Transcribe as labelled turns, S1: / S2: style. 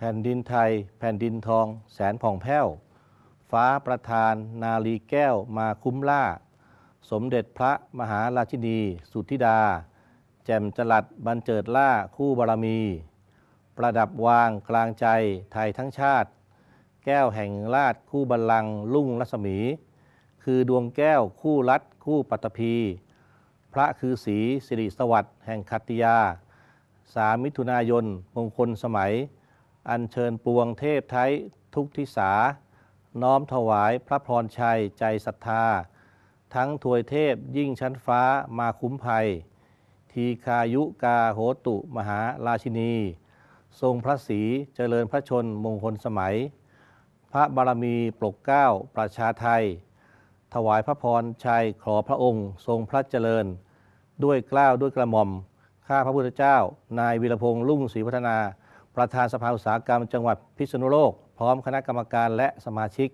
S1: แผ่นดินไทยแผ่นดินทอง แส
S2: นผ่องแผ้ว ฟ้าประธานนาลีแก้ว มาคุ้มล่า สมเด็จพระมหาราชินี สุธิดา แจ่มจลัดบรรเจิดล่าคู่บารมี ประดับวางกลางใจ ไทยทั้งชาติ แก้วแห่งราชคู่บัลลัง ลุ่งรัศมี คือดวงแก้วคู่รัด คู่ปัตภีพระคือสี สิริสวัสดิ์แห่งคัตติยา สามิถุนายนมงคลสมัยอันเชิญปวงเทพไทยทุกทิศาน้อมถวายพระพรชัยใจศรัทธา ทั้งถวยเทพยิ่งชั้นฟ้ามาคุ้มภัย ทีคายุกาโหตุมหาราชินี ทรงพระศรีเจริญพระชนมงคลสมัย พระบารมีปกเก้าประชาไทย ถวายพระพรชัยขอพระองค์ ทรงพระเจริญ ด้วยกล้าวด้วยกระหม่อมข้าพระพุทธเจ้านายวีรพงษ์ลุ่งศรีพัฒนาประธานสภาอุตสาหกรรมจังหวัดพิษณุโลก พร้อมคณะกรรมก
S1: ารและสมาชิก